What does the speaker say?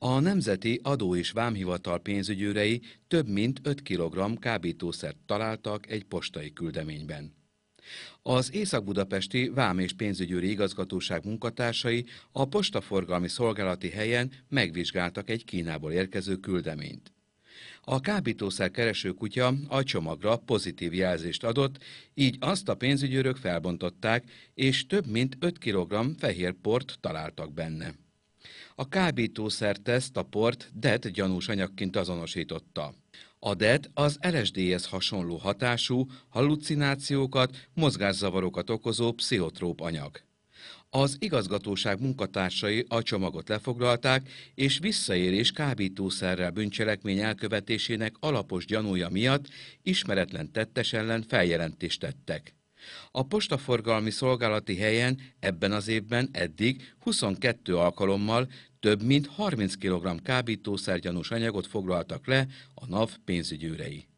A Nemzeti Adó és Vámhivatal pénzügyőrei több mint 5 kg kábítószert találtak egy postai küldeményben. Az Észak-Budapesti Vám és Pénzügyőri Igazgatóság munkatársai a postaforgalmi szolgálati helyen megvizsgáltak egy Kínából érkező küldeményt. A kábítószer kereső kutya a csomagra pozitív jelzést adott, így azt a pénzügyőrök felbontották, és több mint 5 kg fehér port találtak benne. A teszt a port DET gyanús anyagként azonosította. A DET az LSD-hez hasonló hatású, hallucinációkat, mozgászavarokat okozó pszichotróp anyag. Az igazgatóság munkatársai a csomagot lefoglalták, és visszaérés kábítószerrel bűncselekmény elkövetésének alapos gyanúja miatt ismeretlen tettes ellen feljelentést tettek. A postaforgalmi szolgálati helyen ebben az évben eddig 22 alkalommal több mint 30 kg kábítószergyanús anyagot foglaltak le a NAV pénzügyőrei.